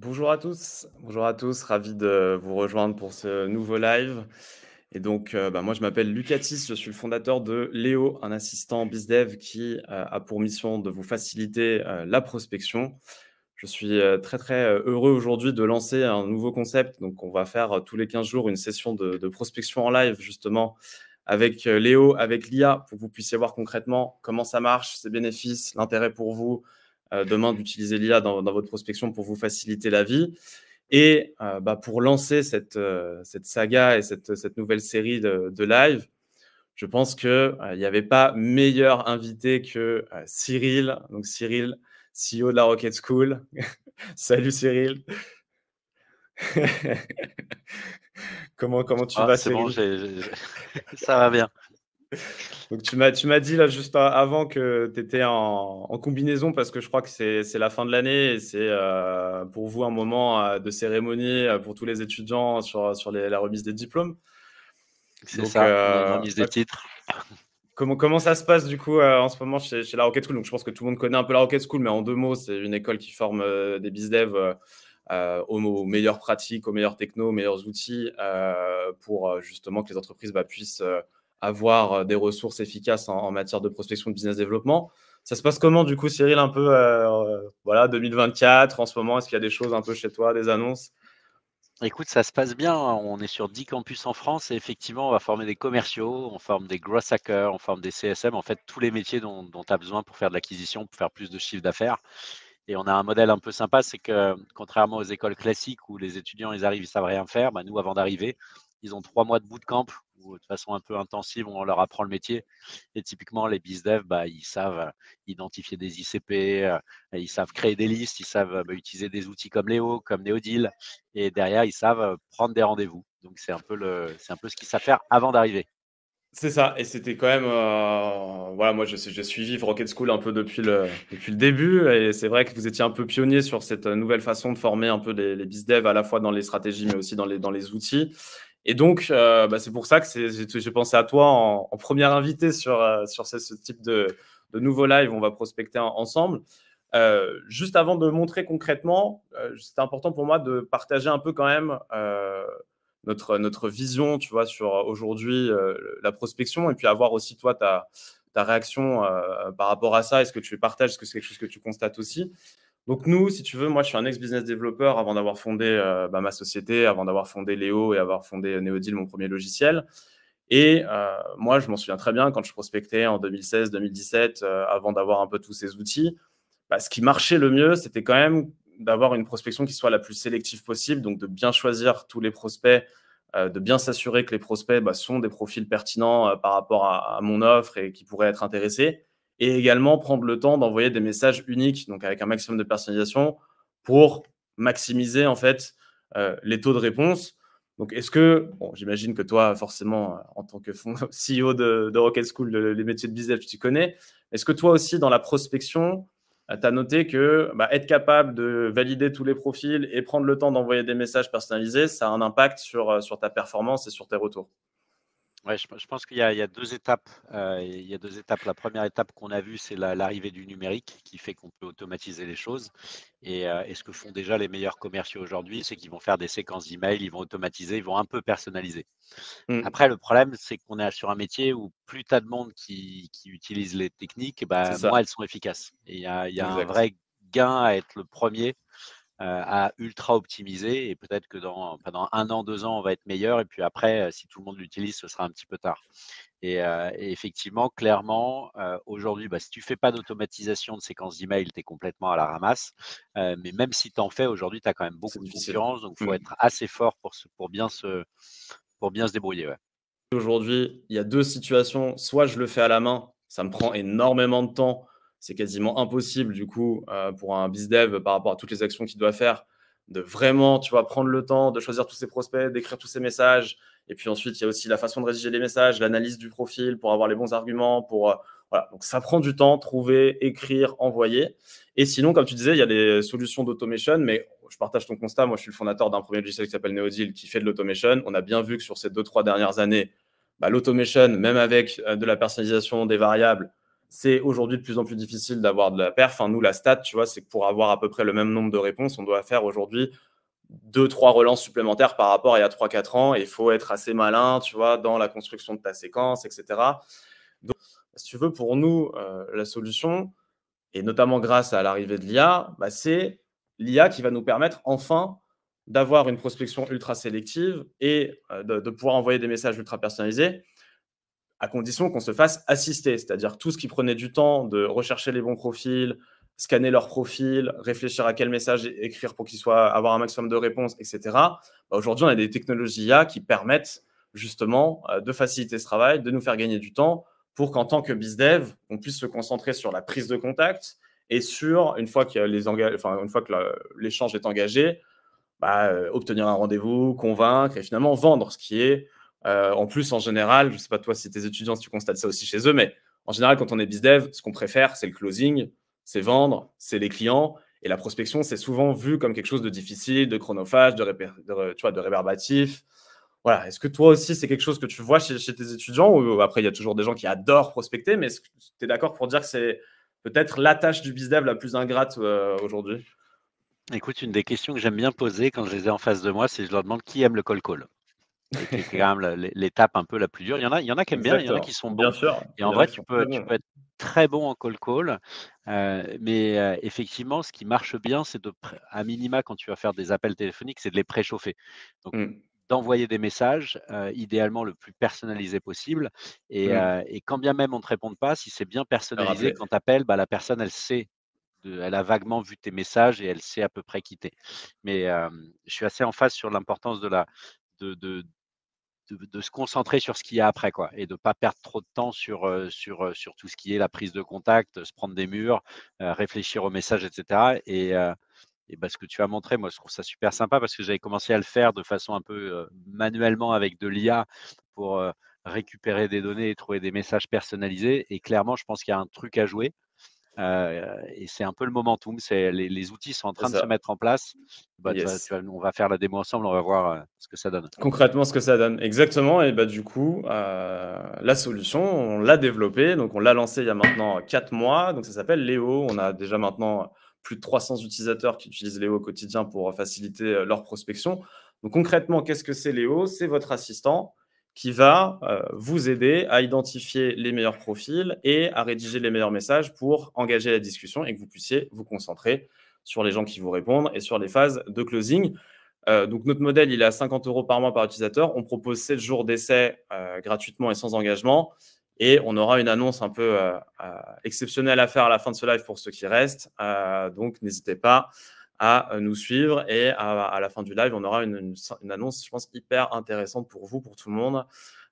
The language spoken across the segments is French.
Bonjour à tous, bonjour à tous, ravi de vous rejoindre pour ce nouveau live. Et donc, euh, bah, moi, je m'appelle Lucatis, je suis le fondateur de Léo, un assistant BizDev qui euh, a pour mission de vous faciliter euh, la prospection. Je suis très, très heureux aujourd'hui de lancer un nouveau concept. Donc, on va faire tous les 15 jours une session de, de prospection en live, justement, avec Léo, avec l'IA, pour que vous puissiez voir concrètement comment ça marche, ses bénéfices, l'intérêt pour vous, euh, demain d'utiliser l'IA dans, votre prospection pour vous faciliter la vie. Et euh, bah, pour lancer cette, euh, cette saga et cette, nouvelle série de, live, je pense qu'il n'y avait pas meilleur invité que Cyril. Donc Cyril, CEO de la Rocket School. Salut Cyril. comment, comment tu ah, vas Cyril bon, ça va bien. Donc tu m'as, tu m'as dit là juste avant que tu étais en, en, combinaison parce que je crois que c'est, c'est la fin de l'année et c'est euh, pour vous un moment euh, de cérémonie euh, pour tous les étudiants sur, sur la remise des diplômes. C'est ça, la remise des titres. Comment, comment ça se passe du coup en ce moment chez, la Rocket School Donc je pense que tout le monde connaît un peu la Rocket School, mais en deux mots, c'est une école qui forme des bizdev euh, aux, meilleures pratiques, aux meilleures techno, aux meilleurs outils pour justement que les entreprises bah, puissent avoir euh, des ressources efficaces en, matière de prospection de business développement. Ça se passe comment du coup, Cyril, un peu euh, euh, voilà 2024 en ce moment Est-ce qu'il y a des choses un peu chez toi, des annonces Écoute, ça se passe bien. Hein. On est sur 10 campus en France et effectivement, on va former des commerciaux, on forme des gross hackers, on forme des CSM, en fait, tous les métiers dont tu as besoin pour faire de l'acquisition, pour faire plus de chiffre d'affaires. Et on a un modèle un peu sympa, c'est que contrairement aux écoles classiques où les étudiants, ils arrivent, ils savent rien faire, bah, nous, avant d'arriver, ils ont trois mois de bootcamp ou euh, de façon un peu intensive on leur apprend le métier. Et typiquement, les bizdev, bah, ils savent euh, identifier des ICP, euh, ils savent créer des listes, ils savent bah, utiliser des outils comme Léo, comme Neodil, et derrière, ils savent prendre des rendez-vous. Donc, c'est un peu, le, c'est un peu ce qu'ils savent faire avant d'arriver. C'est ça, et c'était quand même. voilà, moi j'ai suivi Rocket School un peu depuis le, depuis le début, et c'est vrai que vous étiez un peu pionnier sur cette nouvelle façon de former un peu les, les à la fois dans les stratégies mais aussi dans les, dans les outils. Et donc, euh, bah, c'est pour ça que j'ai pensé à toi en, première invitée sur, euh, sur ce, type de, nouveau live. On va prospecter ensemble. Euh, juste avant de montrer concrètement, c'était important pour moi de partager un peu quand même notre, notre vision, tu vois, sur aujourd'hui la prospection et puis avoir aussi toi ta, ta réaction par rapport à ça. Est-ce que tu partages Est-ce que c'est quelque chose que tu constates aussi donc nous, si tu veux, moi je suis un ex-business développeur avant d'avoir fondé euh, bah, ma société, avant d'avoir fondé Léo et avoir fondé euh, Neodil, mon premier logiciel. Et euh, moi, je m'en souviens très bien quand je prospectais en 2016-2017, avant d'avoir un peu tous ces outils, bah, ce qui marchait le mieux, c'était quand même d'avoir une prospection qui soit la plus sélective possible, donc de bien choisir tous les prospects, de bien s'assurer que les prospects bah, sont des profils pertinents par rapport à, mon offre et qui pourraient être intéressés et également prendre le temps d'envoyer des messages uniques, donc avec un maximum de personnalisation pour maximiser en fait euh, les taux de réponse. Donc, est-ce que, bon, j'imagine que toi, forcément, en tant que CEO de, Rocket School, les métiers de business, tu connais, est-ce que toi aussi, dans la prospection, euh, tu as noté que bah, être capable de valider tous les profils et prendre le temps d'envoyer des messages personnalisés, ça a un impact sur, euh, sur ta performance et sur tes retours je, pense qu'il y, a deux étapes. Euh, il y a deux étapes. La première étape qu'on a vue, c'est l'arrivée du numérique qui fait qu'on peut automatiser les choses. Euh, et, ce que font déjà les meilleurs commerciaux aujourd'hui, c'est qu'ils vont faire des séquences d'emails, ils vont automatiser, ils vont un peu personnaliser. Mmh. Après, le problème, c'est qu'on est sur un métier où plus t'as de monde qui, utilise les techniques, bah, moins elles sont efficaces. Et il y a, il y a un vrai gain à être le premier euh, à ultra optimiser et peut-être que dans, pendant un an, deux ans, on va être meilleur et puis après, euh, si tout le monde l'utilise, ce sera un petit peu tard. Et, euh, effectivement, clairement, aujourd'hui, bah, si tu fais pas d'automatisation de séquences d'email, tu es complètement à la ramasse. mais même si tu en fais, aujourd'hui, tu as quand même beaucoup de concurrence, donc il faut mmh. être assez fort pour, pour, bien, se, pour bien se débrouiller. Aujourd'hui, il y a deux situations. Soit je le fais à la main, ça me prend énormément de temps c'est quasiment impossible du coup euh, pour un dev par rapport à toutes les actions qu'il doit faire de vraiment, tu vois, prendre le temps de choisir tous ses prospects, d'écrire tous ses messages. Et puis ensuite, il y a aussi la façon de rédiger les messages, l'analyse du profil pour avoir les bons arguments, pour euh, voilà. Donc ça prend du temps, trouver, écrire, envoyer. Et sinon, comme tu disais, il y a des solutions d'automation, mais je partage ton constat. Moi, je suis le fondateur d'un premier logiciel qui s'appelle Neodeal qui fait de l'automation. On a bien vu que sur ces deux trois dernières années, bah, l'automation, même avec euh, de la personnalisation des variables, c'est aujourd'hui de plus en plus difficile d'avoir de la perf. nous, la stat, tu vois, c'est que pour avoir à peu près le même nombre de réponses, on doit faire aujourd'hui deux, trois relances supplémentaires par rapport à il y a 3-4 ans. il faut être assez malin, tu vois, dans la construction de ta séquence, etc. Donc, si tu veux, pour nous, euh, la solution, et notamment grâce à l'arrivée de l'IA, bah, c'est l'IA qui va nous permettre enfin d'avoir une prospection ultra sélective et euh, de pouvoir envoyer des messages ultra personnalisés à condition qu'on se fasse assister, c'est-à-dire tout ce qui prenait du temps de rechercher les bons profils, scanner leurs profils, réfléchir à quel message écrire pour qu'ils soient avoir un maximum de réponses, etc. Bah, aujourd'hui, on a des technologies IA qui permettent justement euh, de faciliter ce travail, de nous faire gagner du temps pour qu'en tant que bizdev, on puisse se concentrer sur la prise de contact et sur, une fois que l'échange est engagé, bah, euh, obtenir un rendez-vous, convaincre et finalement vendre, ce qui est euh, en plus, en général, je ne sais pas toi si tes étudiants, si tu constates ça aussi chez eux, mais en général, quand on est bizdev, ce qu'on préfère, c'est le closing, c'est vendre, c'est les clients. Et la prospection, c'est souvent vu comme quelque chose de difficile, de chronophage, de, réverbatif. Voilà. Est-ce que toi aussi, c'est quelque chose que tu vois chez, tes étudiants Ou euh, après, il y a toujours des gens qui adorent prospecter, mais est-ce que tu es d'accord pour dire que c'est peut-être la tâche du bizdev la plus ingrate euh, aujourd'hui Écoute, une des questions que j'aime bien poser quand je les ai en face de moi, c'est je leur demande qui aime le call call qui quand même l'étape un peu la plus dure. Il y en a, il y en a qui aiment bien, il y en a qui sont bons. sûr, et en vrai, tu mmh. peux, être très bon en call call, euh, mais euh, effectivement, ce qui marche bien, c'est de, à minima, quand tu vas faire des appels téléphoniques, c'est de les préchauffer. Donc, mmh. d'envoyer des messages, euh, idéalement le plus personnalisé possible. Et, mmh. et quand bien même on ne te répond pas, si c'est bien personnalisé, quand tu appelles, bah, la personne, elle sait de, elle a vaguement vu tes messages et elle sait à peu près quitter. Mais je suis assez en phase sur l'importance de la, de, de, se concentrer sur ce qu'il y a après, quoi, et de ne pas perdre trop de temps sur, sur, tout ce qui est la prise de contact, se prendre des murs, réfléchir au message etc. Et, bah, ce que tu as montré, moi, je trouve ça super sympa parce que j'avais commencé à le faire de façon un peu manuellement avec de l'IA pour récupérer des données et trouver des messages personnalisés. Et clairement, je pense qu'il y a un truc à jouer. Euh, et c'est un peu le momentum. C'est les, outils sont en train de se mettre en place. Bah, on va faire la démo ensemble. On va voir euh, ce que ça donne. Concrètement, ce que ça donne. Exactement. Et bah du coup, euh, la solution, on l'a développée. Donc on l'a lancée il y a maintenant 4 mois. Donc ça s'appelle Léo. On a déjà maintenant plus de 300 utilisateurs qui utilisent Léo au quotidien pour faciliter leur prospection. Donc concrètement, qu'est-ce que c'est Léo C'est votre assistant qui va euh, vous aider à identifier les meilleurs profils et à rédiger les meilleurs messages pour engager la discussion et que vous puissiez vous concentrer sur les gens qui vous répondent et sur les phases de closing. Euh, donc notre modèle, il est à 50 euros par mois par utilisateur. On propose 7 jours d'essai euh, gratuitement et sans engagement. Et on aura une annonce un peu exceptionnelle à faire à la fin de ce live pour ceux qui restent. donc n'hésitez pas à euh, nous suivre. Et à, la fin du live, on aura une, annonce, je pense, hyper intéressante pour vous, pour tout le monde.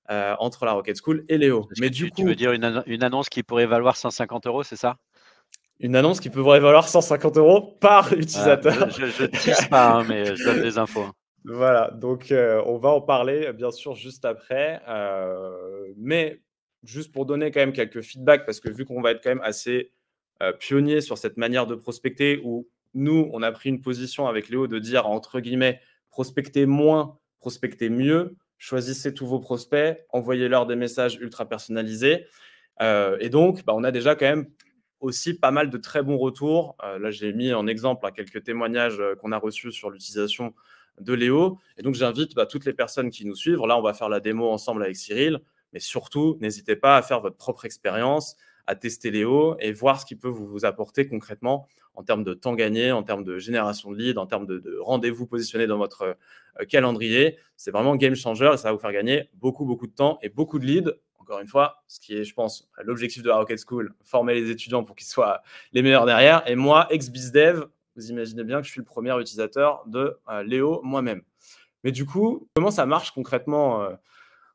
Euh, entre la Rocket School et Léo. Mais du tu, coup, tu veux dire une, annonce qui pourrait valoir 150 euros, c'est ça une annonce qui pourrait valoir 150 euros par utilisateur. je ne dis pas, hein, mais je donne des infos. Hein. Voilà, donc euh, on va en parler bien sûr juste après. mais juste pour donner quand même quelques feedbacks, parce que vu qu'on va être quand même assez pionniers pionnier sur cette manière de prospecter ou nous, on a pris une position avec Léo de dire, entre guillemets, prospectez moins, prospectez mieux, choisissez tous vos prospects, envoyez-leur des messages ultra personnalisés. Euh, et donc, bah, on a déjà quand même aussi pas mal de très bons retours. Euh, là, j'ai mis en exemple hein, quelques témoignages euh, qu'on a reçus sur l'utilisation de Léo. Et donc, j'invite bah, toutes les personnes qui nous suivent. Là, on va faire la démo ensemble avec Cyril. Mais surtout, n'hésitez pas à faire votre propre expérience, à tester Léo et voir ce qu'il peut vous, vous, apporter concrètement en termes de temps gagné, en termes de génération de leads, en termes de, rendez-vous positionnés dans votre euh, calendrier. C'est vraiment game changer et ça va vous faire gagner beaucoup, beaucoup de temps et beaucoup de leads. Encore une fois, ce qui est, je pense, l'objectif de la Rocket School, former les étudiants pour qu'ils soient les meilleurs derrière. Et moi, ex-BizDev, vous imaginez bien que je suis le premier utilisateur de euh, Léo moi-même. Mais du coup, comment ça marche concrètement euh,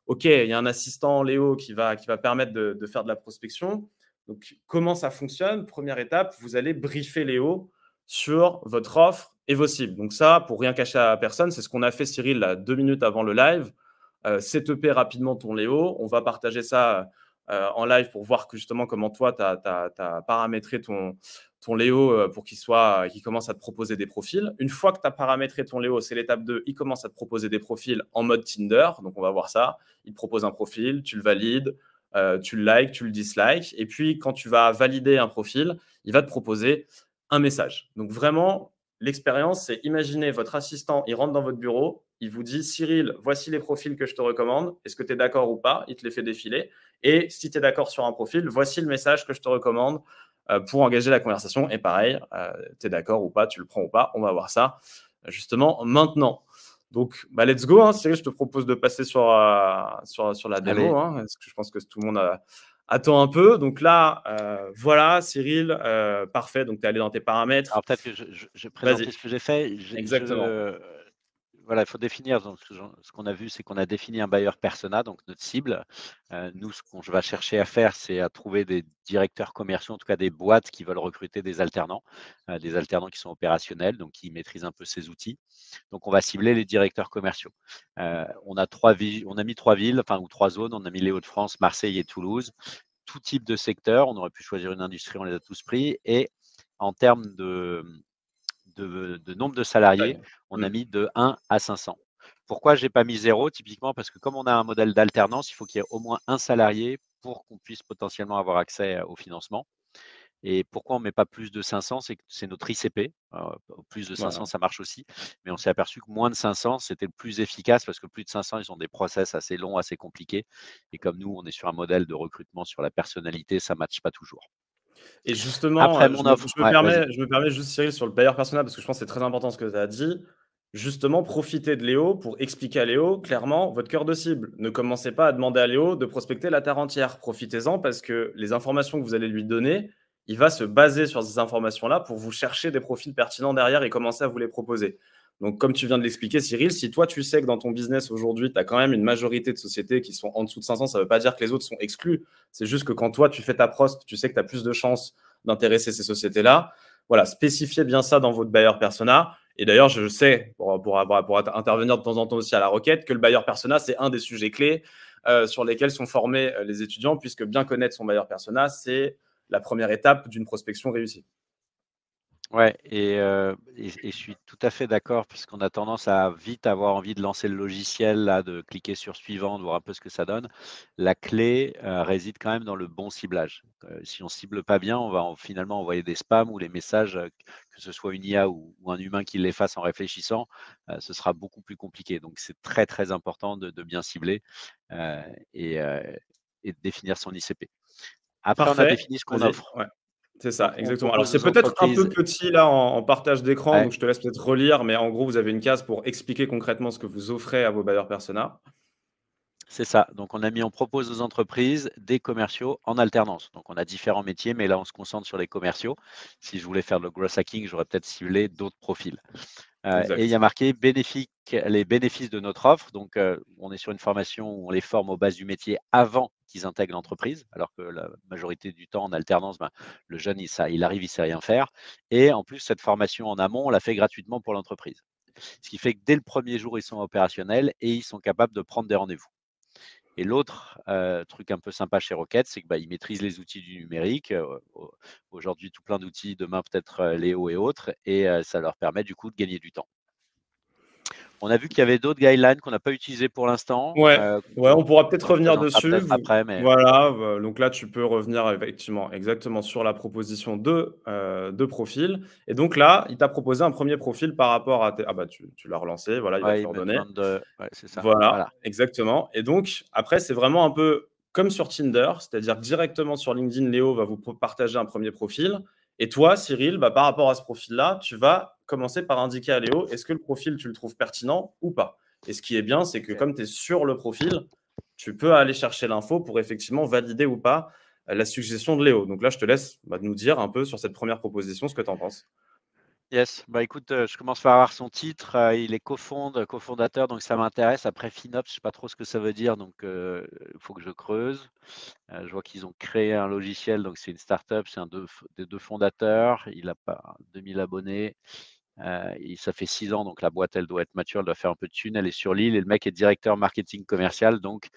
Ok, il y a un assistant Léo qui va, qui va permettre de, de faire de la prospection. Donc, comment ça fonctionne Première étape, vous allez briefer Léo sur votre offre et vos cibles. Donc ça, pour rien cacher à personne, c'est ce qu'on a fait, Cyril, deux minutes avant le live. Euh, rapidement ton Léo. On va partager ça euh, en live pour voir justement comment toi, tu as, paramétré ton, Léo euh, pour qu'il commence à te proposer des profils. Une fois que tu as paramétré ton Léo, c'est l'étape 2, il commence à te proposer des profils en mode Tinder. Donc on va voir ça. Il te propose un profil, tu le valides, euh, tu le likes, tu le dislikes. Et puis, quand tu vas valider un profil, il va te proposer un message. Donc, vraiment, l'expérience, c'est imaginer votre assistant, il rentre dans votre bureau, il vous dit Cyril, voici les profils que je te recommande. Est-ce que tu es d'accord ou pas Il te les fait défiler. Et si tu es d'accord sur un profil, voici le message que je te recommande euh, pour engager la conversation. Et pareil, euh, tu es d'accord ou pas, tu le prends ou pas. On va voir ça justement maintenant. Donc, bah, let's go. Hein. Cyril, je te propose de passer sur, euh, sur, la démo. Hein, parce que je pense que tout le monde euh, attend un peu. Donc là, euh, voilà, Cyril, parfait. Donc, tu es allé dans tes paramètres. Alors, peut-être que je, je, ce que j'ai fait. Exactement voilà, il faut définir. Donc, ce qu'on a vu, c'est qu'on a défini un bailleur persona, donc notre cible. Euh, nous, ce qu'on va chercher à faire, c'est à trouver des directeurs commerciaux, en tout cas des boîtes qui veulent recruter des alternants, euh, des alternants qui sont opérationnels, donc qui maîtrisent un peu ces outils. Donc, on va cibler les directeurs commerciaux. Euh, on, a trois on a mis trois villes, enfin, ou trois zones. On a mis les Hauts-de-France, Marseille et Toulouse. Tout type de secteur. On aurait pu choisir une industrie, on les a tous pris. Et en termes de, de, nombre de salariés, on a mmh. mis de 1 à 500. Pourquoi j'ai pas mis zéro Typiquement parce que comme on a un modèle d'alternance, il faut qu'il y ait au moins un salarié pour qu'on puisse potentiellement avoir accès euh, au financement. Et pourquoi on ne met pas plus de 500 C'est notre ICP. plus de 500, ça marche aussi. Mais on s'est aperçu que moins de 500, c'était le plus efficace parce que plus de 500, ils ont des process assez longs, assez compliqués. Et comme nous, on est sur un modèle de recrutement sur la personnalité, ça ne matche pas toujours. Et justement, je, me permets, juste, Cyril, sur le bailleur personnel parce que je pense que c'est très important ce que tu as dit. Justement, profitez de Léo pour expliquer à Léo clairement votre cœur de cible. Ne commencez pas à demander à Léo de prospecter la terre entière. Profitez-en parce que les informations que vous allez lui donner, il va se baser sur ces informations-là pour vous chercher des profils pertinents derrière et commencer à vous les proposer. Donc, comme tu viens de l'expliquer, Cyril, si toi, tu sais que dans ton business aujourd'hui, tu as quand même une majorité de sociétés qui sont en dessous de 500, ça ne veut pas dire que les autres sont exclus. C'est juste que quand toi, tu fais ta prospe, tu sais que tu as plus de chances d'intéresser ces sociétés-là. Voilà, spécifiez bien ça dans votre buyer persona. Et d'ailleurs, je sais, pour, pour, pour, intervenir de temps en temps aussi à la requête, que le bailleur persona, c'est un des sujets clés euh, sur lesquels sont formés euh, les étudiants, puisque bien connaître son bailleur persona, c'est la première étape d'une prospection réussie. Ouais, euh, et, je suis tout à fait d'accord parce qu'on a tendance à vite avoir envie de lancer le logiciel, là, de cliquer sur suivant, de voir un peu ce que ça donne. La clé euh, réside quand même dans le bon ciblage. Euh, si on cible pas bien, on va finalement envoyer des spams ou les messages, que ce soit une IA ou, un humain qui les fasse en réfléchissant, ce sera beaucoup plus compliqué. Donc c'est très très important de, bien cibler et, de définir son ICP. Après, on a défini ce qu'on offre. C'est ça, exactement. Alors, c'est peut-être un peu petit là en, partage d'écran, donc je te laisse peut-être relire, mais en gros, vous avez une case pour expliquer concrètement ce que vous offrez à vos bailleurs persona. C'est ça. Donc, on a mis, on propose aux entreprises des commerciaux en alternance. Donc, on a différents métiers, mais là, on se concentre sur les commerciaux. Si je voulais faire le gross hacking, j'aurais peut-être ciblé d'autres profils. Euh, et il y a marqué bénéfique, les bénéfices de notre offre. Donc, euh, on est sur une formation où on les forme aux bases du métier avant qu'ils intègrent l'entreprise, alors que la majorité du temps en alternance, ben, le jeune, il, ça, il arrive, il sait rien faire. Et en plus, cette formation en amont, on la fait gratuitement pour l'entreprise. Ce qui fait que dès le premier jour, ils sont opérationnels et ils sont capables de prendre des rendez-vous. Et l'autre euh, truc un peu sympa chez Rocket, c'est qu'ils ben, bah, maîtrisent les outils du numérique. Aujourd'hui, tout plein d'outils, demain peut-être euh, Léo et autres, et euh, ça leur permet du coup de gagner du temps. On a vu qu'il y avait d'autres guidelines qu'on n'a pas utilisées pour l'instant. Ouais. Euh, on pourra peut-être revenir dessus. après, Voilà, euh, donc là, tu peux revenir effectivement exactement sur la proposition de, euh, de profil. Et donc là, il t'a proposé un premier profil par rapport à. Tes... Ah bah, tu, l'as relancé, voilà, il va te voilà, exactement. Et donc, après, c'est vraiment un peu comme sur Tinder, c'est-à-dire directement sur LinkedIn, Léo va vous partager un premier profil. Et toi, Cyril, bah, par rapport à ce profil-là, tu vas commencer par indiquer à Léo, est-ce que le profil, tu le trouves pertinent ou pas Et ce qui est bien, c'est que comme tu es sur le profil, tu peux aller chercher l'info pour effectivement valider ou pas euh, la suggestion de Léo. Donc là, je te laisse bah, nous dire un peu sur cette première proposition ce que tu en penses. Yes, bah écoute, euh, je commence par avoir son titre. Euh, il est cofonde, cofondateur, donc ça m'intéresse. Après FinOps, je ne sais pas trop ce que ça veut dire, donc il euh, faut que je creuse. je vois qu'ils ont créé un logiciel, donc c'est une startup, c'est un des deux fondateurs. Il a pas 2000 abonnés. ça fait six ans, donc la boîte, elle doit être mature, elle doit faire un peu de thunes. Elle est sur l'île et le mec est directeur marketing commercial, donc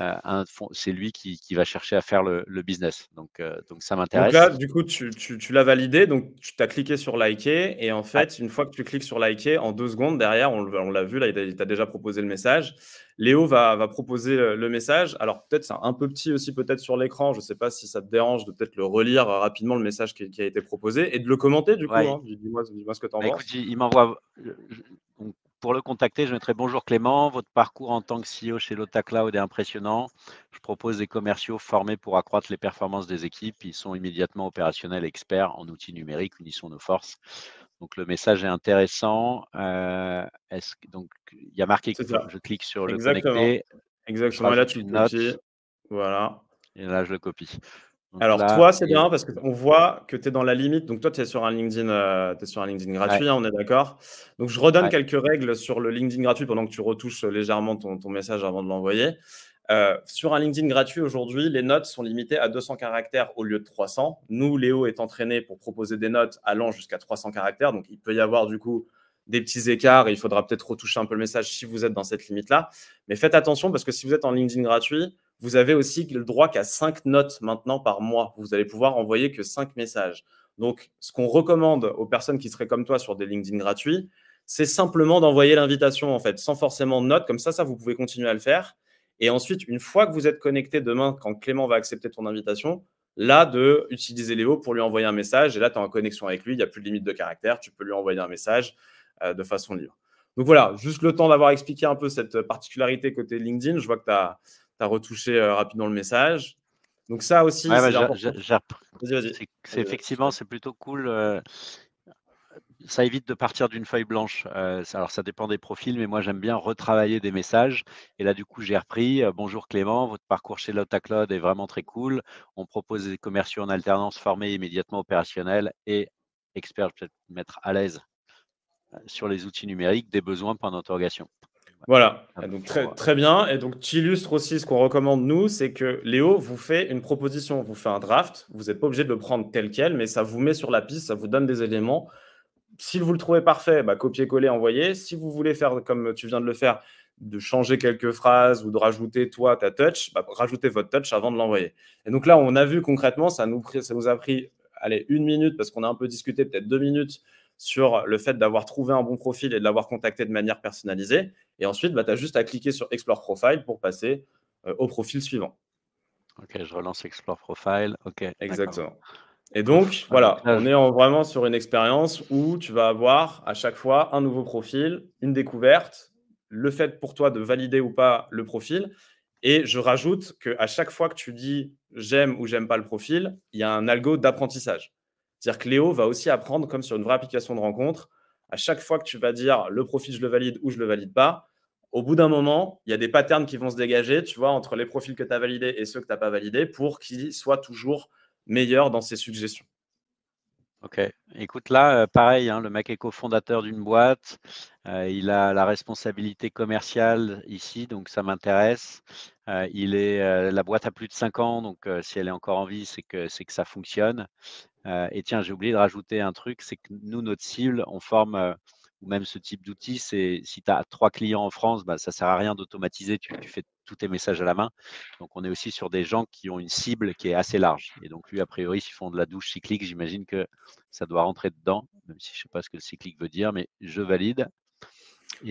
euh, c'est lui qui, va chercher à faire le, business. Donc, euh, donc ça m'intéresse. Donc là, du coup, tu, l'as validé, donc tu t'as cliqué sur liker, et en fait, une fois que tu cliques sur liker, en deux secondes, derrière, on, l'a vu, là, il t'a déjà proposé le message. Léo va, proposer le message. Alors peut-être c'est un peu petit aussi peut-être sur l'écran. Je ne sais pas si ça te dérange de peut-être le relire rapidement le message qui, a été proposé et de le commenter du coup. Hein. Dis-moi ce que tu en bah, Écoute, il m'envoie pour le contacter, je mettrai bonjour Clément, votre parcours en tant que CEO chez Lota Cloud est impressionnant. Je propose des commerciaux formés pour accroître les performances des équipes. Ils sont immédiatement opérationnels, experts en outils numériques, unissons nos forces. Donc le message est intéressant. Euh, donc il y a marqué que je clique sur le Exactement. connecter. Exactement. Là tu le Voilà. Et là je le copie. Alors, toi, c'est bien parce qu'on voit que tu es dans la limite. Donc, toi, tu es sur un LinkedIn, euh, es sur un LinkedIn gratuit, hein, on est d'accord. Donc, je redonne quelques règles sur le LinkedIn gratuit pendant que tu retouches euh, légèrement ton, message avant de l'envoyer. Euh, sur un LinkedIn gratuit aujourd'hui, les notes sont limitées à 200 caractères au lieu de 300. Nous, Léo est entraîné pour proposer des notes allant jusqu'à 300 caractères. Donc, il peut y avoir du coup des petits écarts et il faudra peut-être retoucher un peu le message si vous êtes dans cette limite-là. Mais faites attention parce que si vous êtes en LinkedIn gratuit, vous avez aussi le droit qu'à 5 notes maintenant par mois. Vous allez pouvoir envoyer que cinq messages. Donc, ce qu'on recommande aux personnes qui seraient comme toi sur des LinkedIn gratuits, c'est simplement d'envoyer l'invitation, en fait, sans forcément de notes. Comme ça, ça, vous pouvez continuer à le faire. Et ensuite, une fois que vous êtes connecté demain, quand Clément va accepter ton invitation, là, de utiliser Léo pour lui envoyer un message. Et là, tu es en connexion avec lui, il n'y a plus de limite de caractère, tu peux lui envoyer un message euh, de façon libre. Donc voilà, juste le temps d'avoir expliqué un peu cette particularité côté LinkedIn. Je vois que tu as, retoucher euh, rapidement le message. Donc ça aussi, c'est effectivement, c'est plutôt cool. Euh, ça évite de partir d'une feuille blanche. Euh, alors ça dépend des profils, mais moi j'aime bien retravailler des messages. Et là du coup j'ai repris Bonjour Clément, votre parcours chez Lotta est vraiment très cool. On propose des commerciaux en alternance formés immédiatement opérationnels et experts peut-être mettre à l'aise sur les outils numériques des besoins pendant d'interrogation. Voilà, ah, donc très, bien. Et donc, tu illustres aussi ce qu'on recommande, nous, c'est que Léo vous fait une proposition, vous fait un draft. Vous n'êtes pas obligé de le prendre tel quel, mais ça vous met sur la piste, ça vous donne des éléments. Si vous le trouvez parfait, bah, copier-coller, envoyer. Si vous voulez faire comme tu viens de le faire, de changer quelques phrases ou de rajouter toi ta touch, bah, rajoutez votre touch avant de l'envoyer. Et donc là, on a vu concrètement, ça nous, ça nous a pris allez, une minute parce qu'on a un peu discuté, peut-être deux minutes sur le fait d'avoir trouvé un bon profil et de l'avoir contacté de manière personnalisée. Et ensuite, bah, tu as juste à cliquer sur Explore Profile pour passer euh, au profil suivant. Ok, je relance Explore Profile. Ok. Exactement. Et donc, voilà, on est vraiment sur une expérience où tu vas avoir à chaque fois un nouveau profil, une découverte, le fait pour toi de valider ou pas le profil. Et je rajoute qu'à chaque fois que tu dis j'aime ou j'aime pas le profil, il y a un algo d'apprentissage. C'est-à-dire que Léo va aussi apprendre, comme sur une vraie application de rencontre, à chaque fois que tu vas dire le profil, je le valide ou je le valide pas, au bout d'un moment, il y a des patterns qui vont se dégager, tu vois, entre les profils que tu as validés et ceux que tu n'as pas validés pour qu'ils soient toujours meilleurs dans ces suggestions. Ok. Écoute, là, euh, pareil, hein, le mec est cofondateur d'une boîte, euh, il a la responsabilité commerciale ici, donc ça m'intéresse. Euh, il est, la boîte a plus de 5 ans, donc si elle est encore en vie, c'est que, c'est que ça fonctionne. et tiens, j'ai oublié de rajouter un truc, c'est que nous, notre cible, on forme ou même ce type d'outil, c'est si tu as trois clients en France, bah, ça sert à rien d'automatiser, tu, fais tous tes messages à la main. Donc on est aussi sur des gens qui ont une cible qui est assez large. Et donc lui, a priori, s'ils font de la douche cyclique, j'imagine que ça doit rentrer dedans, même si je ne sais pas ce que le cyclique veut dire, mais je valide.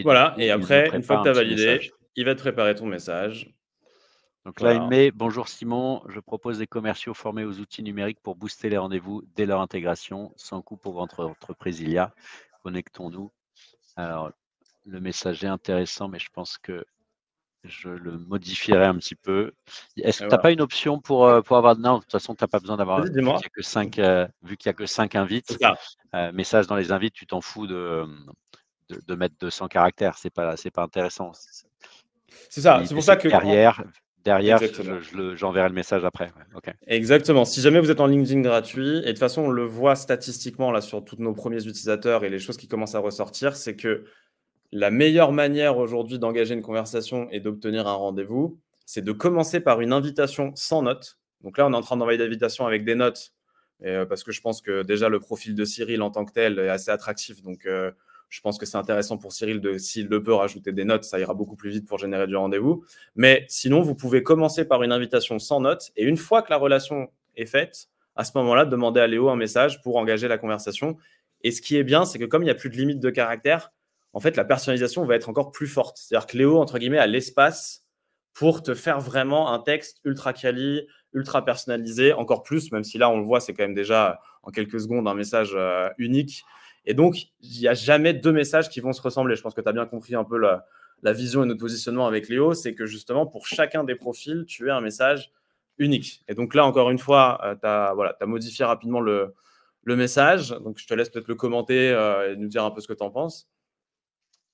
voilà, et après, une fois que tu as validé, il va te préparer ton message. Donc là, il met Bonjour Simon, je propose des commerciaux formés aux outils numériques pour booster les rendez-vous dès leur intégration, sans coût pour votre entreprise. Il y a connectons-nous alors, le message est intéressant, mais je pense que je le modifierai un petit peu. Est-ce que tu n'as pas une option pour, euh, pour avoir. Non, de toute façon, tu n'as pas besoin d'avoir. Vu qu'il n'y a que 5 euh, invites, euh, message dans les invites, tu t'en fous de, de, mettre 200 caractères. Ce n'est pas, pas intéressant. C'est ça, c'est pour ça que derrière, j'enverrai le message après. Exactement. Si jamais vous êtes en LinkedIn gratuit, et de toute façon, on le voit statistiquement là sur tous nos premiers utilisateurs et les choses qui commencent à ressortir, c'est que la meilleure manière aujourd'hui d'engager une conversation et d'obtenir un rendez-vous, c'est de commencer par une invitation sans notes. Donc là, on est en train d'envoyer des invitations avec des notes, euh, parce que je pense que déjà le profil de Cyril en tant que tel est assez attractif. Donc. Euh, je pense que c'est intéressant pour Cyril de, s'il le peut, rajouter des notes. Ça ira beaucoup plus vite pour générer du rendez-vous. Mais sinon, vous pouvez commencer par une invitation sans notes. Et une fois que la relation est faite, à ce moment-là, demandez à Léo un message pour engager la conversation. Et ce qui est bien, c'est que comme il n'y a plus de limite de caractère, en fait, la personnalisation va être encore plus forte. C'est-à-dire que Léo, entre guillemets, a l'espace pour te faire vraiment un texte ultra quali, ultra personnalisé, encore plus, même si là, on le voit, c'est quand même déjà en quelques secondes un message euh, unique. Et donc, il n'y a jamais deux messages qui vont se ressembler. Je pense que tu as bien compris un peu la, vision et notre positionnement avec Léo, c'est que justement, pour chacun des profils, tu as un message unique. Et donc là, encore une fois, euh, tu as, voilà, modifié rapidement le, message. Donc, je te laisse peut-être le commenter euh, et nous dire un peu ce que tu en penses.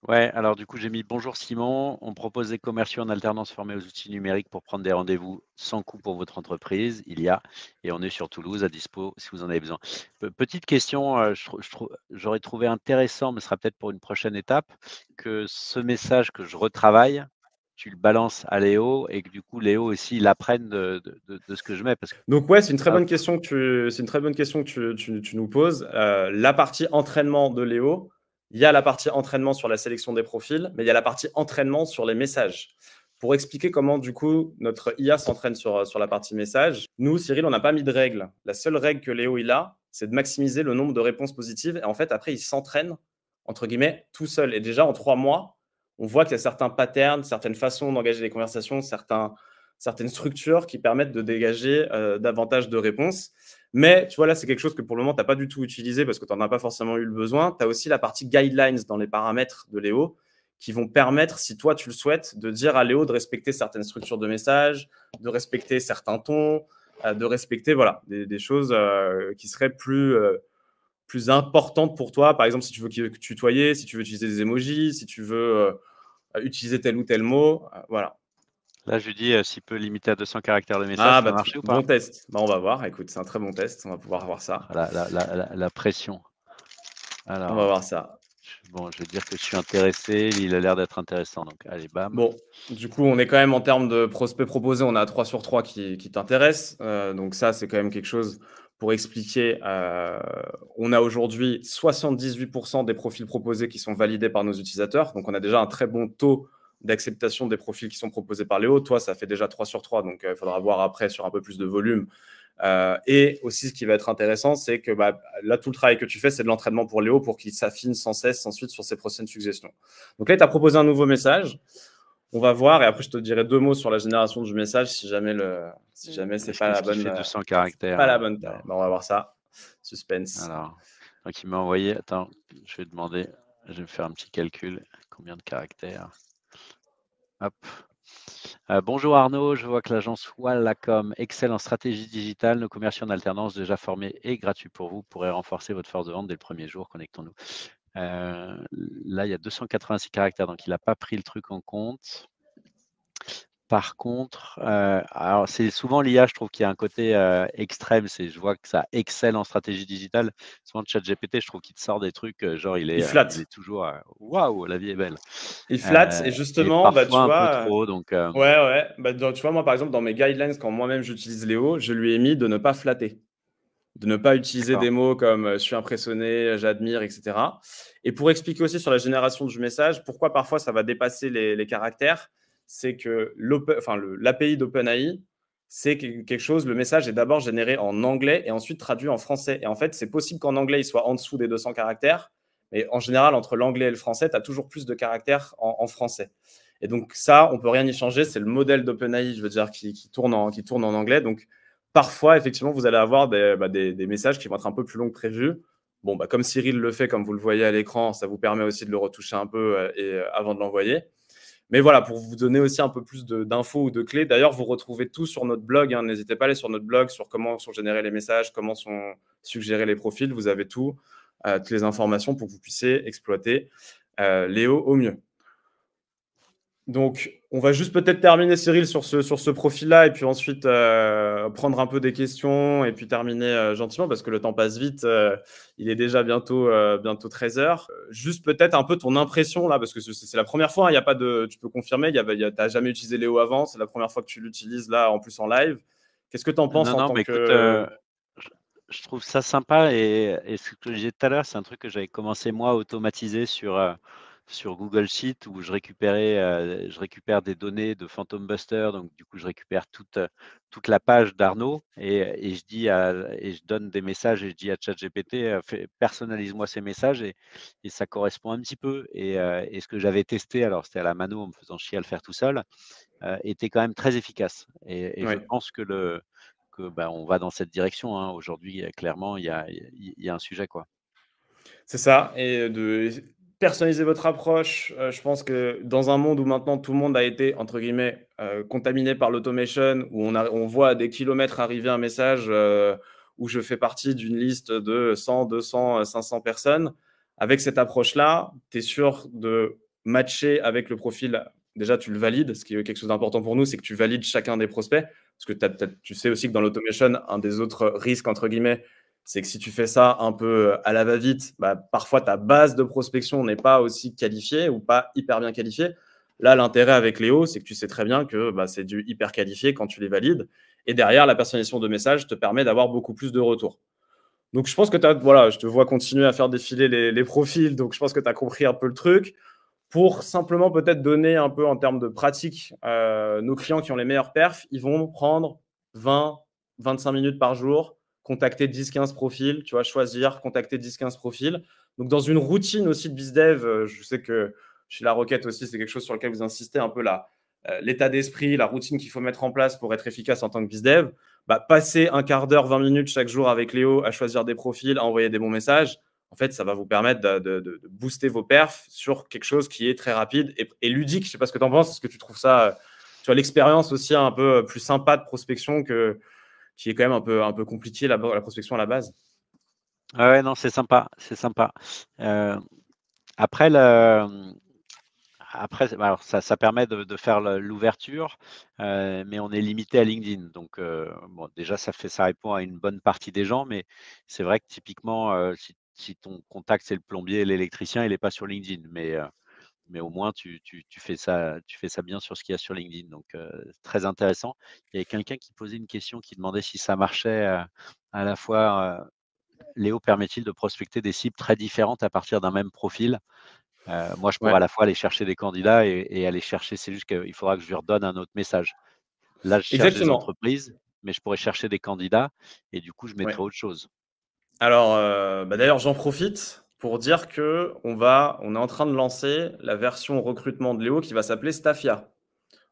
Ouais, alors du coup, j'ai mis bonjour Simon. On propose des commerciaux en alternance formés aux outils numériques pour prendre des rendez-vous sans coût pour votre entreprise. Il y a, et on est sur Toulouse à dispo si vous en avez besoin. Petite question, euh, j'aurais trouvé intéressant, mais ce sera peut-être pour une prochaine étape, que ce message que je retravaille, tu le balances à Léo et que du coup Léo aussi l'apprenne de, ce que je mets. Donc ouais, ah. c'est une très bonne question que tu, une très bonne question que tu, nous poses. Euh, la partie entraînement de Léo, il y a la partie entraînement sur la sélection des profils, mais il y a la partie entraînement sur les messages. Pour expliquer comment, du coup, notre IA s'entraîne sur, sur la partie message, nous, Cyril, on n'a pas mis de règles La seule règle que Léo, il a, c'est de maximiser le nombre de réponses positives. Et en fait, après, il s'entraîne, entre guillemets, tout seul. Et déjà, en trois mois, on voit qu'il y a certains patterns, certaines façons d'engager les conversations, certains, certaines structures qui permettent de dégager euh, davantage de réponses. Mais tu vois, là, c'est quelque chose que pour le moment, tu n'as pas du tout utilisé parce que tu n'en as pas forcément eu le besoin. Tu as aussi la partie guidelines dans les paramètres de Léo qui vont permettre, si toi tu le souhaites, de dire à Léo de respecter certaines structures de messages, de respecter certains tons, euh, de respecter voilà, des, choses euh, qui seraient plus, euh, plus importantes pour toi. Par exemple, si tu veux tutoyer, si tu veux utiliser des emojis, si tu veux utiliser tel ou tel mot. voilà. Là, je dis, si euh, s'il peut limiter à 200 caractères le message, ah, ça bah, ou pas Bon test. Bah, on va voir. Écoute, c'est un très bon test. On va pouvoir voir ça. Ah, la, la, pression. Alors, on va voir ça. Bon, je vais dire que je suis intéressé. Il a l'air d'être intéressant. Donc, allez, bam. Bon, du coup, on est quand même en termes de prospects proposés. On a 3 sur 3 qui, qui t'intéressent. Euh, donc, ça, c'est quand même quelque chose pour expliquer. Euh, on a aujourd'hui 78% des profils proposés qui sont validés par nos utilisateurs. Donc, on a déjà un très bon taux d'acceptation des profils qui sont proposés par Léo. Toi, ça fait déjà 3 sur 3, donc euh, il faudra voir après sur un peu plus de volume. Euh, et aussi, ce qui va être intéressant, c'est que bah, là, tout le travail que tu fais, c'est de l'entraînement pour Léo pour qu'il s'affine sans cesse ensuite sur ses prochaines suggestions. Donc là, tu as proposé un nouveau message. On va voir, et après, je te dirai deux mots sur la génération du message si jamais, le, si jamais c'est pas, la bonne, euh, c'est caractères. pas la bonne taille. on va voir ça. Suspense. Alors, donc, il m'a envoyé. Attends, je vais demander. Je vais me faire un petit calcul. Combien de caractères euh, bonjour Arnaud, je vois que l'agence Wallacom excelle en stratégie digitale. Nos commerciaux en alternance déjà formés et gratuits pour vous pourraient renforcer votre force de vente dès le premier jour. Connectons-nous. Euh, là, il y a 286 caractères, donc il n'a pas pris le truc en compte. Par contre, euh, alors c'est souvent l'IA, je trouve qu'il y a un côté euh, extrême. C'est, je vois que ça excelle en stratégie digitale. Souvent, le chat GPT, je trouve qu'il te sort des trucs, euh, genre il est, il flatte. toujours waouh, la vie est belle. Il flatte, et justement, bah, tu un vois. Peu trop, donc, Ouais, ouais. Bah, tu vois, moi, par exemple, dans mes guidelines, quand moi-même j'utilise Léo, je lui ai mis de ne pas flatter de ne pas utiliser des mots comme je suis impressionné, j'admire, etc. Et pour expliquer aussi sur la génération du message, pourquoi parfois ça va dépasser les caractères, c'est que l'API d'OpenAI, c'est quelque chose, le message est d'abord généré en anglais et ensuite traduit en français. Et en fait, c'est possible qu'en anglais, il soit en dessous des 200 caractères, mais en général, entre l'anglais et le français, tu as toujours plus de caractères en, français. Et donc ça, on peut rien y changer, c'est le modèle d'OpenAI, je veux dire, qui, tourne en, anglais. Donc parfois, effectivement, vous allez avoir bah, des, messages qui vont être un peu plus longs que prévu. Bon, bah, comme Cyril le fait, comme vous le voyez à l'écran, ça vous permet aussi de le retoucher un peu euh, et, euh, avant de l'envoyer. Mais voilà, pour vous donner aussi un peu plus d'infos ou de clés. D'ailleurs, vous retrouvez tout sur notre blog. Hein. N'hésitez pas à aller sur notre blog sur comment sont générés les messages, comment sont suggérés les profils. Vous avez tout, euh, toutes les informations pour que vous puissiez exploiter euh, Léo au mieux. Donc, on va juste peut-être terminer, Cyril, sur ce, sur ce profil-là, et puis ensuite euh, prendre un peu des questions, et puis terminer euh, gentiment, parce que le temps passe vite. Euh, il est déjà bientôt, bientôt 13h. Juste peut-être un peu ton impression, là, parce que c'est la première fois, il hein, y a pas de, tu peux confirmer, tu n'as jamais utilisé Léo avant, c'est la première fois que tu l'utilises, là, en plus en live. Qu'est-ce que tu en penses non, en non, mais Écoute, je trouve ça sympa, et, et, ce que je disais tout à l'heure, c'est un truc que j'avais commencé, moi, à automatiser sur sur Google Sheet où je récupérais, euh, je récupère des données de Phantom Buster, donc du coup je récupère toute, euh, toute la page d'Arnaud et, je dis et je donne des messages et je dis à ChatGPT euh, personnalise-moi ces messages et, ça correspond un petit peu. Et, ce que j'avais testé, alors c'était à la mano en me faisant chier à le faire tout seul, était quand même très efficace. Et, je pense que le que, ben, on va dans cette direction. Hein. Aujourd'hui, clairement, il y a, y a un sujet quoi. C'est ça. Et de Personnaliser votre approche. Euh, je pense que dans un monde où maintenant tout le monde a été, entre guillemets, euh, contaminé par l'automation, où on, on voit à des kilomètres arriver un message euh, où je fais partie d'une liste de 100, 200, 500 personnes, avec cette approche-là, tu es sûr de matcher avec le profil. Déjà, tu le valides. Ce qui est quelque chose d'important pour nous, c'est que tu valides chacun des prospects. Parce que tu sais aussi que dans l'automation, un des autres risques, entre guillemets, c'est que si tu fais ça un peu euh, à la va-vite, bah, parfois ta base de prospection n'est pas aussi qualifiée ou pas hyper bien qualifiée. Là, l'intérêt avec Léo, c'est que tu sais très bien que bah, c'est du hyper qualifié quand tu les valides. Et derrière, la personnalisation de messages te permet d'avoir beaucoup plus de retours. Donc, je pense que tu voilà, je te vois continuer à faire défiler les, profils. Donc, je pense que tu as compris un peu le truc. Pour simplement peut-être donner un peu en termes de pratique, euh, nos clients qui ont les meilleurs perfs, ils vont prendre 20, 25 minutes par jour contacter 10-15 profils, tu vois, choisir, contacter 10-15 profils. Donc, dans une routine aussi de BizDev, euh, je sais que chez La Roquette aussi, c'est quelque chose sur lequel vous insistez un peu là. Euh, l'état d'esprit, la routine qu'il faut mettre en place pour être efficace en tant que BizDev, bah, passer un quart d'heure, 20 minutes chaque jour avec Léo à choisir des profils, à envoyer des bons messages, en fait, ça va vous permettre de, booster vos perfs sur quelque chose qui est très rapide et, et ludique. Je ne sais pas ce que tu en penses, est-ce que tu trouves ça, euh, tu vois, l'expérience aussi un peu plus sympa de prospection que, qui est quand même un peu, un peu compliqué, la, prospection à la base. ouais, non, c'est sympa, c'est sympa. Euh, après, le, après ça, permet de, faire l'ouverture, euh, mais on est limité à LinkedIn. Donc, euh, déjà, ça fait, ça répond à une bonne partie des gens, mais c'est vrai que typiquement, si, ton contact c'est le plombier, l'électricien, il n'est pas sur LinkedIn, mais mais au moins tu, fais ça, bien sur ce qu'il y a sur LinkedIn. Donc, euh, très intéressant. Il y avait quelqu'un qui posait une question qui demandait si ça marchait euh, à la fois. Euh, Léo permet-il de prospecter des cibles très différentes à partir d'un même profil Moi, je pourrais à la fois aller chercher des candidats et, aller chercher, c'est juste qu'il faudra que je lui redonne un autre message. Là, je cherche des entreprises, mais je pourrais chercher des candidats et du coup, je mettrais autre chose. Alors, bah, d'ailleurs, j'en profite pour dire que on, va, on est en train de lancer la version recrutement de Léo qui va s'appeler Staffia.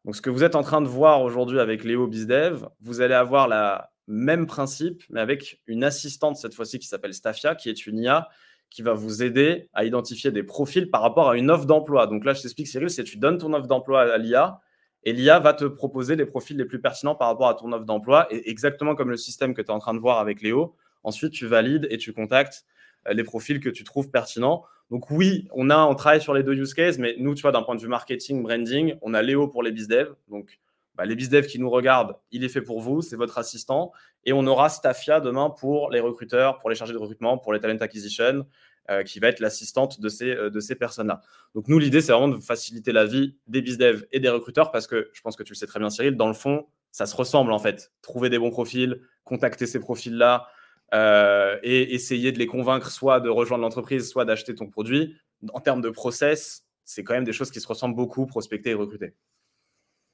Donc, ce que vous êtes en train de voir aujourd'hui avec Léo Bizdev, vous allez avoir le même principe, mais avec une assistante cette fois-ci qui s'appelle Staffia, qui est une IA qui va vous aider à identifier des profils par rapport à une offre d'emploi. Donc là, je t'explique, Cyril, c'est tu donnes ton offre d'emploi à l'IA et l'IA va te proposer les profils les plus pertinents par rapport à ton offre d'emploi. Et exactement comme le système que tu es en train de voir avec Léo, ensuite tu valides et tu contactes euh, les profils que tu trouves pertinents. Donc oui, on a, on travaille sur les deux use cases, mais nous, tu vois, d'un point de vue marketing, branding, on a Léo pour les bizdev. Donc bah, les bizdev qui nous regardent, il est fait pour vous, c'est votre assistant. Et on aura Staffia demain pour les recruteurs, pour les chargés de recrutement, pour les talent acquisition, euh, qui va être l'assistante de ces, euh, de ces personnes-là. Donc nous, l'idée, c'est vraiment de faciliter la vie des bizdev et des recruteurs, parce que je pense que tu le sais très bien, Cyril, dans le fond, ça se ressemble en fait. Trouver des bons profils, contacter ces profils-là, euh, et essayer de les convaincre soit de rejoindre l'entreprise, soit d'acheter ton produit. En termes de process, c'est quand même des choses qui se ressemblent beaucoup, prospecter et recruter.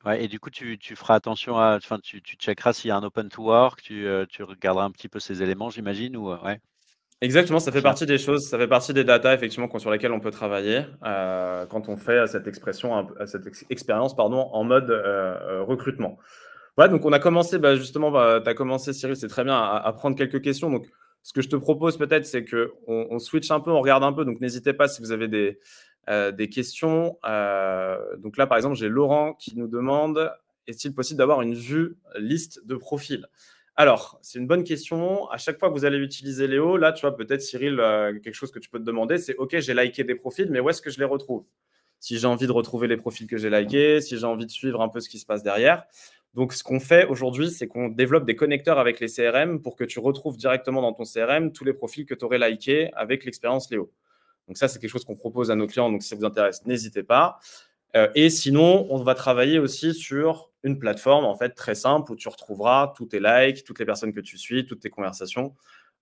Ouais, et du coup, tu, tu feras attention à. Enfin, tu, tu checkeras s'il y a un open to work, tu, euh, tu regarderas un petit peu ces éléments, j'imagine, ou euh, ouais. Exactement, ça fait partie des choses, ça fait partie des data effectivement sur lesquelles on peut travailler quand on fait cette expression, cette expérience pardon, en mode recrutement donc on a commencé, bah, justement, bah, tu as commencé, Cyril, c'est très bien, à, prendre quelques questions. Donc, ce que je te propose peut-être, c'est qu'on on switch un peu, on regarde un peu. Donc, n'hésitez pas si vous avez des, euh, questions. Euh, donc là, par exemple, j'ai Laurent qui nous demande est-il possible d'avoir une vue liste de profils alors, c'est une bonne question. À chaque fois que vous allez utiliser Léo, là, tu vois, peut-être Cyril, euh, quelque chose que tu peux te demander, c'est OK, j'ai liké des profils, mais où est-ce que je les retrouve Si j'ai envie de retrouver les profils que j'ai likés, si j'ai envie de suivre un peu ce qui se passe derrière. Donc, ce qu'on fait aujourd'hui, c'est qu'on développe des connecteurs avec les CRM pour que tu retrouves directement dans ton CRM tous les profils que tu aurais likés avec l'expérience Léo. Donc, ça, c'est quelque chose qu'on propose à nos clients. Donc, si ça vous intéresse, n'hésitez pas. Euh, et sinon, on va travailler aussi sur une plateforme en fait très simple où tu retrouveras tous tes likes, toutes les personnes que tu suis, toutes tes conversations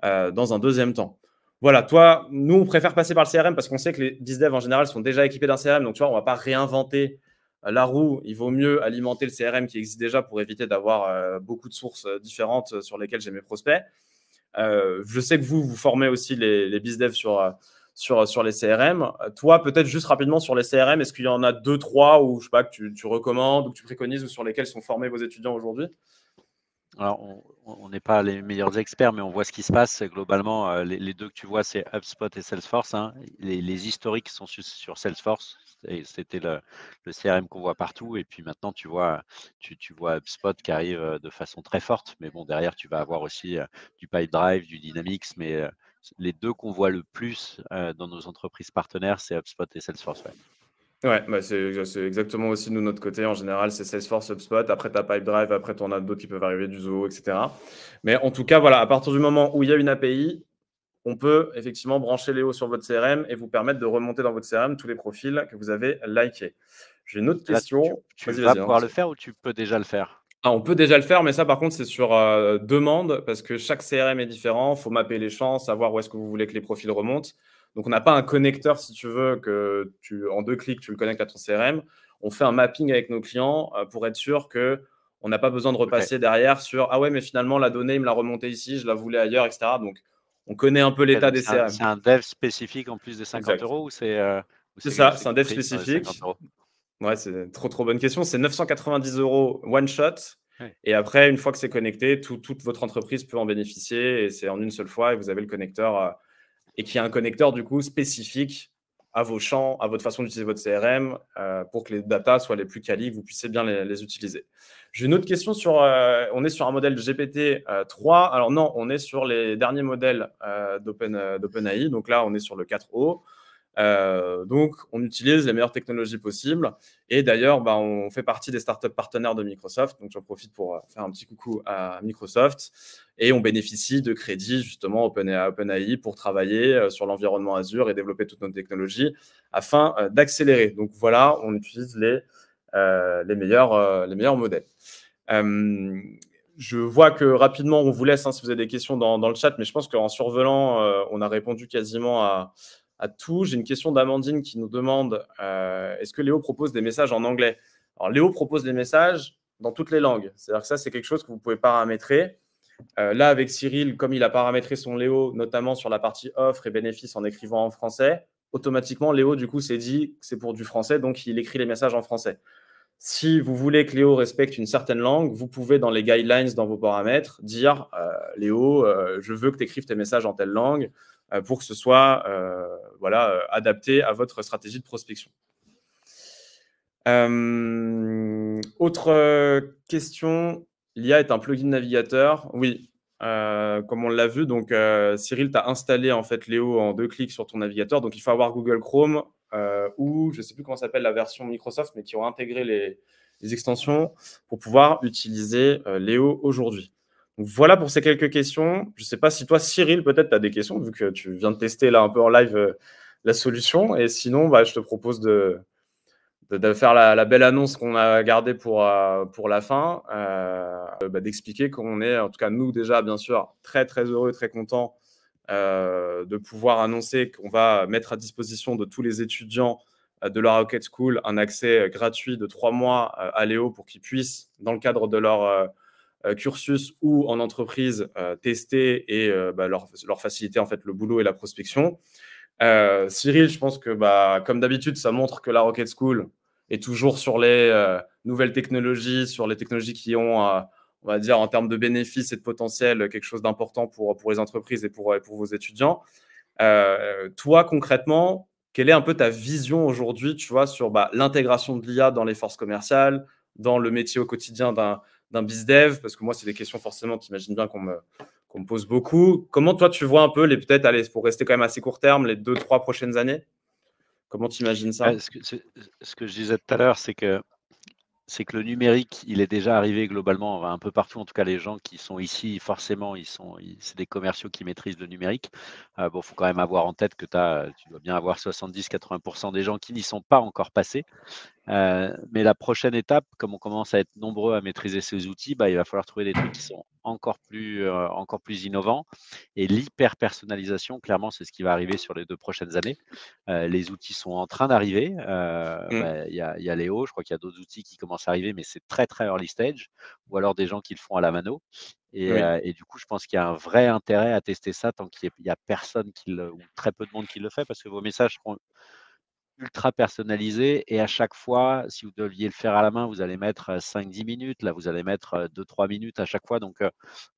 euh, dans un deuxième temps. Voilà, toi, nous, on préfère passer par le CRM parce qu'on sait que les 10 devs en général sont déjà équipés d'un CRM. Donc, tu vois, on ne va pas réinventer la roue, il vaut mieux alimenter le CRM qui existe déjà pour éviter d'avoir euh, beaucoup de sources euh, différentes euh, sur lesquelles j'ai mes prospects. je sais que vous, vous formez aussi les, les sur, les CRM. Toi, peut-être juste rapidement sur les CRM, est-ce qu'il y en a deux, trois ou je sais pas, que tu, recommandes ou que tu préconises ou sur lesquels sont formés vos étudiants aujourd'hui alors, on n'est pas les meilleurs experts, mais on voit ce qui se passe. Globalement, les, deux que tu vois, c'est HubSpot et Salesforce. Hein. Les, historiques sont sur Salesforce, c'était le, CRM qu'on voit partout. Et puis maintenant, tu vois, tu, vois HubSpot qui arrive de façon très forte. Mais bon, derrière, tu vas avoir aussi du Pipedrive, du Dynamics. Mais les deux qu'on voit le plus dans nos entreprises partenaires, c'est HubSpot et Salesforce. Ouais. Bah, c'est, exactement aussi nous, notre côté. En général, c'est Salesforce, HubSpot. Après, tu as Pipedrive. Après, tu en as d'autres qui peuvent arriver du Zoo, etc. Mais en tout cas, voilà, à partir du moment où il y a une API, on peut effectivement brancher Léo sur votre CRM et vous permettre de remonter dans votre CRM tous les profils que vous avez likés. J'ai une autre question. tu, vas, pouvoir hein. le faire ou tu peux déjà le faire ah, on peut déjà le faire, mais ça, par contre, c'est sur euh, demande parce que chaque CRM est différent. Il faut mapper les champs, savoir où est-ce que vous voulez que les profils remontent. Donc, on n'a pas un connecteur, si tu veux, que tu, en deux clics, tu le connectes à ton CRM. On fait un mapping avec nos clients euh, pour être sûr que on n'a pas besoin de repasser derrière sur Ah ouais, mais finalement, la donnée, il me l'a remontée ici, je la voulais ailleurs, etc. Donc, on connaît un peu l'état des CRM. C'est un dev spécifique en plus de 50 euros euh, ou c'est C'est ça, c'est un dev euh, spécifique. Ouais, c'est trop trop bonne question. C'est 990 euros one shot. Et après, une fois que c'est connecté, toute votre entreprise peut en bénéficier et c'est en une seule fois et vous avez le connecteur euh, et qui a un connecteur du coup spécifique à vos champs, à votre façon d'utiliser votre CRM, euh, pour que les datas soient les plus quali, vous puissiez bien les, utiliser. J'ai une autre question sur, euh, on est sur un modèle de GPT-3, euh, alors non, on est sur les derniers modèles d'OpenAI, donc là on est sur le 4O, euh, donc, on utilise les meilleures technologies possibles. Et d'ailleurs, bah, on fait partie des startups partenaires de Microsoft. Donc, j'en profite pour euh, faire un petit coucou à Microsoft. Et on bénéficie de crédits, justement, OpenAI, pour travailler euh, sur l'environnement Azure et développer toutes nos technologies afin d'accélérer. Donc, voilà, on utilise les, les, meilleurs, les meilleurs modèles. je vois que rapidement, on vous laisse hein, si vous avez des questions dans, dans le chat, mais je pense qu'en survolant, on a répondu quasiment à, à tout. J'ai une question d'Amandine qui nous demande euh, est-ce que Léo propose des messages en anglais Alors, Léo propose des messages dans toutes les langues. C'est-à-dire que ça, c'est quelque chose que vous pouvez paramétrer. Euh, là, avec Cyril, comme il a paramétré son Léo, notamment sur la partie offres et bénéfices en écrivant en français, automatiquement, Léo, du coup, s'est dit que c'est pour du français, donc il écrit les messages en français. Si vous voulez que Léo respecte une certaine langue, vous pouvez, dans les guidelines, dans vos paramètres, dire euh, Léo, je veux que tu écrives tes messages en telle langue. Euh, pour que ce soit euh, voilà, euh, adapté à votre stratégie de prospection. autre question, l'IA est un plugin navigateur. Oui, comme on l'a vu, donc Cyril, tu as installé en fait Léo en deux clics sur ton navigateur. Donc il faut avoir Google Chrome ou je ne sais plus comment s'appelle la version Microsoft, mais qui ont intégré les extensions pour pouvoir utiliser Léo aujourd'hui voilà pour ces quelques questions. Je ne sais pas si toi, Cyril, peut-être tu as des questions, vu que tu viens de tester là un peu en live euh, la solution. Et sinon, bah, je te propose de, faire la, belle annonce qu'on a gardée pour, euh, pour la fin, euh, bah, d'expliquer qu'on est, en tout cas nous déjà, bien sûr, très très heureux, très contents de pouvoir annoncer qu'on va mettre à disposition de tous les étudiants de la Rocket School un accès gratuit de trois mois à Léo pour qu'ils puissent, dans le cadre de leur euh, cursus ou en entreprise euh, tester et euh, bah, leur, faciliter en fait le boulot et la prospection. Cyril, je pense que bah, comme d'habitude, ça montre que la Rocket School est toujours sur les nouvelles technologies, sur les technologies qui ont on va dire, en termes de bénéfices et de potentiel, quelque chose d'important pour, pour les entreprises et pour, pour vos étudiants. toi, concrètement, quelle est un peu ta vision aujourd'hui, tu vois, sur bah, l'intégration de l'IA dans les forces commerciales, dans le métier au quotidien d'un d'un bizdev Parce que moi, c'est des questions forcément, tu imagines bien qu'on me, pose beaucoup. Comment toi, tu vois un peu les peut-être, pour rester quand même assez court terme, les deux, trois prochaines années Comment tu imagines ça ce que, je disais tout à l'heure, c'est que c'est que le numérique, il est déjà arrivé globalement un peu partout. En tout cas, les gens qui sont ici, forcément, ils sont, c'est des commerciaux qui maîtrisent le numérique. Euh, bon, faut quand même avoir en tête que tu dois bien avoir 70-80% des gens qui n'y sont pas encore passés. Euh, mais la prochaine étape, comme on commence à être nombreux à maîtriser ces outils, bah, il va falloir trouver des trucs qui sont encore plus, euh, encore plus innovant. Et l'hyper-personnalisation, clairement, c'est ce qui va arriver sur les deux prochaines années. Euh, les outils sont en train d'arriver. Euh, mmh. bah, il y, a, y, a Léo, je crois qu'il y a d'autres outils qui commencent à arriver, mais c'est très, très early stage, ou alors des gens qui le font à la mano. Et, du coup, je pense qu'il y a un vrai intérêt à tester ça tant qu'il n'y a personne qui le, ou très peu de monde qui le fait, parce que vos messages seront ultra personnalisé et à chaque fois, si vous deviez le faire à la main, vous allez mettre 5-10 minutes, là vous allez mettre 2-3 minutes à chaque fois, donc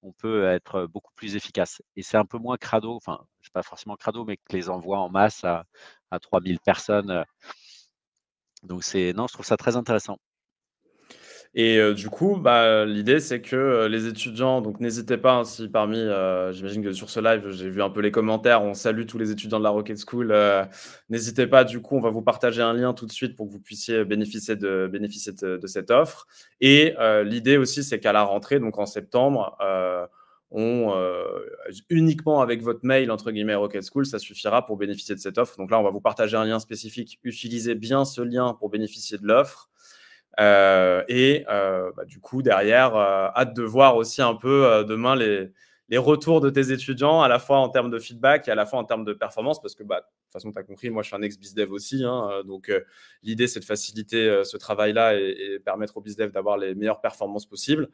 on peut être beaucoup plus efficace. Et c'est un peu moins crado, enfin, c'est pas forcément crado, mais que les envois en masse à, à 3000 personnes. Donc c'est, non, je trouve ça très intéressant. Et euh, du coup, bah, l'idée, c'est que euh, les étudiants, donc n'hésitez pas, hein, si parmi, euh, j'imagine que sur ce live, j'ai vu un peu les commentaires, on salue tous les étudiants de la Rocket School. n'hésitez pas, du coup, on va vous partager un lien tout de suite pour que vous puissiez bénéficier de, cette offre. Et l'idée aussi, c'est qu'à la rentrée, donc en septembre, uniquement avec votre mail, entre guillemets, Rocket School, ça suffira pour bénéficier de cette offre. Donc là, on va vous partager un lien spécifique. Utilisez bien ce lien pour bénéficier de l'offre. Euh, et euh, bah, du coup, derrière, euh, hâte de voir aussi un peu demain les, les, retours de tes étudiants, à la fois en termes de feedback et à la fois en termes de performance, parce que bah, de toute façon, tu as compris, moi je suis un ex-BizDev aussi. Hein, donc l'idée, c'est de faciliter ce travail-là et, et, permettre aux BizDev d'avoir les meilleures performances possibles.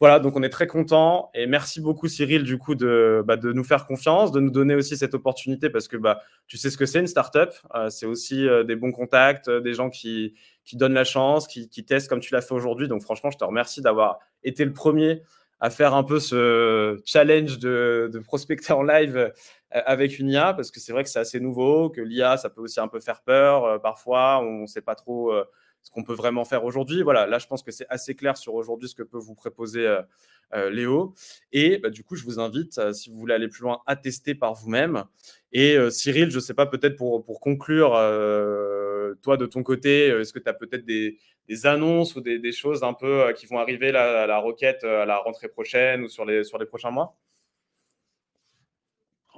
Voilà, donc on est très content et merci beaucoup Cyril du coup bah, de, nous faire confiance, de nous donner aussi cette opportunité parce que bah, tu sais ce que c'est une startup, up euh, c'est aussi euh, des bons contacts, euh, des gens qui, donnent la chance, qui, testent comme tu l'as fait aujourd'hui. Donc franchement, je te remercie d'avoir été le premier à faire un peu ce challenge de, de en live avec une IA parce que c'est vrai que c'est assez nouveau, que l'IA ça peut aussi un peu faire peur parfois, on ne sait pas trop ce qu'on peut vraiment faire aujourd'hui. Voilà, là, je pense que c'est assez clair sur aujourd'hui ce que peut vous proposer euh, euh, Léo. Et bah, du coup, je vous invite, euh, si vous voulez aller plus loin, à tester par vous-même. Et Cyril, je ne sais pas, peut-être pour, pour conclure, toi, de ton côté, est-ce que tu as peut-être des, annonces ou des, choses un peu qui vont arriver à la requête à la rentrée prochaine ou sur les, sur les prochains mois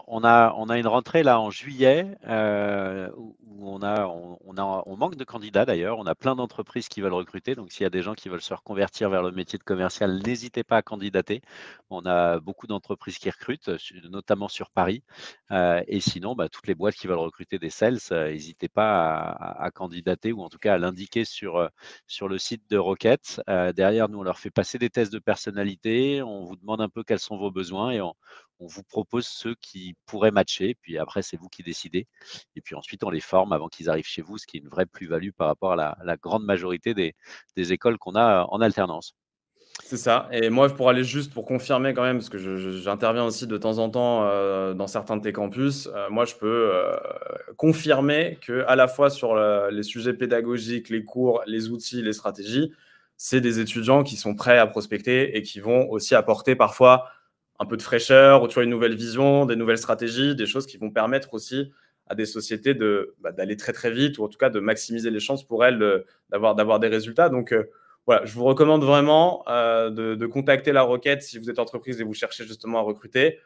on a, on a, une rentrée là en juillet on, on, manque de candidats d'ailleurs, on a plein d'entreprises qui veulent recruter, donc s'il y a des gens qui veulent se reconvertir vers le métier de commercial, n'hésitez pas à candidater. On a beaucoup d'entreprises qui recrutent, notamment sur Paris. Euh, et sinon, bah, toutes les boîtes qui veulent recruter des sales, euh, n'hésitez pas à, candidater ou en tout cas à l'indiquer sur, euh, sur le site de Rocket. derrière, nous, on leur fait passer des tests de personnalité, on vous demande un peu quels sont vos besoins et on vous propose ceux qui pourraient matcher. Puis après, c'est vous qui décidez. Et puis ensuite, on les forme avant qu'ils arrivent chez vous, ce qui est une vraie plus-value par rapport à la, grande majorité des, écoles qu'on a euh, en alternance. C'est ça. Et moi, pour aller juste pour confirmer quand même, parce que j'interviens aussi de temps en temps euh, dans certains de tes campus, euh, moi, je peux confirmer que à la fois sur les sujets pédagogiques, les cours, les outils, les stratégies, c'est des étudiants qui sont prêts à prospecter et qui vont aussi apporter parfois un peu de fraîcheur, ou tu une nouvelle vision, des nouvelles stratégies, des choses qui vont permettre aussi à des sociétés de bah, d'aller très très vite ou en tout cas de maximiser les chances pour elles euh, d'avoir d'avoir des résultats. Donc euh, voilà, je vous recommande vraiment euh, de, contacter la requête si vous êtes entreprise et vous cherchez justement à recruter.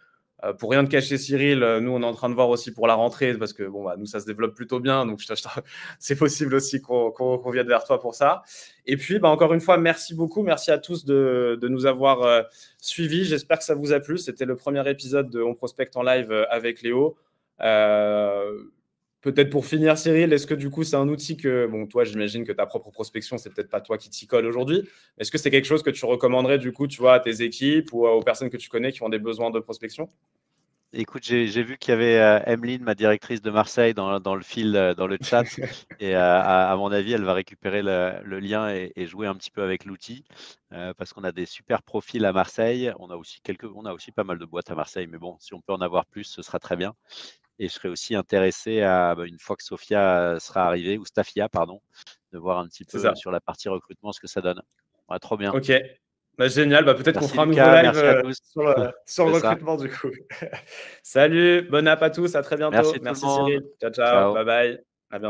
pour rien de cacher, Cyril, nous on est en train de voir aussi pour la rentrée parce que bon, bah, nous ça se développe plutôt bien, donc c'est possible aussi qu'on, qu'on, vienne vers toi pour ça. Et puis bah, encore une fois, merci beaucoup, merci à tous de, de nous avoir suivis. J'espère que ça vous a plu. C'était le premier épisode de On Prospecte en live avec Léo. Euh, peut-être pour finir, Cyril, est-ce que du coup, c'est un outil que, bon, toi, j'imagine que ta propre prospection, c'est peut-être pas toi qui t'y colle aujourd'hui. Est-ce que c'est quelque chose que tu recommanderais, du coup, tu vois, à tes équipes ou aux personnes que tu connais qui ont des besoins de prospection Écoute, j'ai vu qu'il y avait euh, Emeline, ma directrice de Marseille, dans, le fil, euh, dans le chat. et à, mon avis, elle va récupérer le, lien et, et, jouer un petit peu avec l'outil. parce qu'on a des super profils à Marseille. On a, aussi quelques, on a aussi pas mal de boîtes à Marseille. Mais bon, si on peut en avoir plus, ce sera très bien. Et je serais aussi intéressé à, bah, une fois que Sofia euh, sera arrivée, ou Stafia, pardon, de voir un petit peu euh, sur la partie recrutement ce que ça donne. trop bien. Ok. Bah, génial. Bah, Peut-être qu'on fera un nouveau live euh, sur le, recrutement du coup. Salut. Bon app à tous. À très bientôt. Merci, Cyril. ciao, ciao. Bye bye. À bientôt.